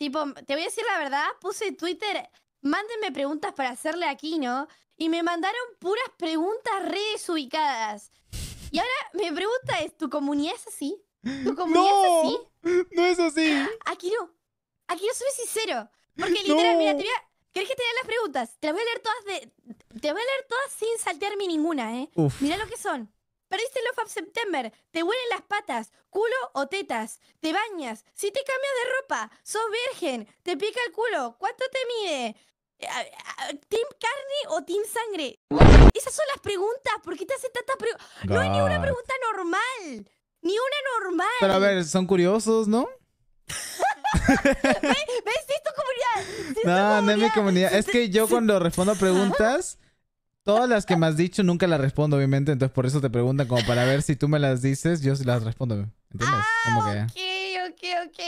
Tipo, te voy a decir la verdad, puse Twitter, mándenme preguntas para hacerle aquí, ¿no? Y me mandaron puras preguntas re ubicadas. Y ahora mi pregunta es, ¿tu comunidad es así? ¿Tu comunidad no, es así? No es así. Aquí no. Aquí no soy sincero. Porque literal, mira, te voy a... ¿Querés que te las preguntas? Te voy a leer todas de... Te voy a leer todas sin saltearme ninguna, ¿eh? Mira lo que son. Perdiste Love of September. Te huelen las patas, culo o tetas. Te bañas. Si te cambias de ropa, sos virgen. Te pica el culo. ¿Cuánto te mide? Eh, ¿Team carne o team sangre? Esas son las preguntas. ¿Por qué te hacen tantas preguntas? No hay ni una pregunta normal. Ni una normal. Pero a ver, son curiosos, ¿no? ¿Ves? ¿Ves? es tu comunidad. no, no es mi comunidad. Es que yo cuando respondo preguntas. todas las que me has dicho nunca las respondo, obviamente. Entonces, por eso te preguntan como para ver si tú me las dices, yo sí las respondo. ¿Entiendes? Ah, como que... ok, ok, ok.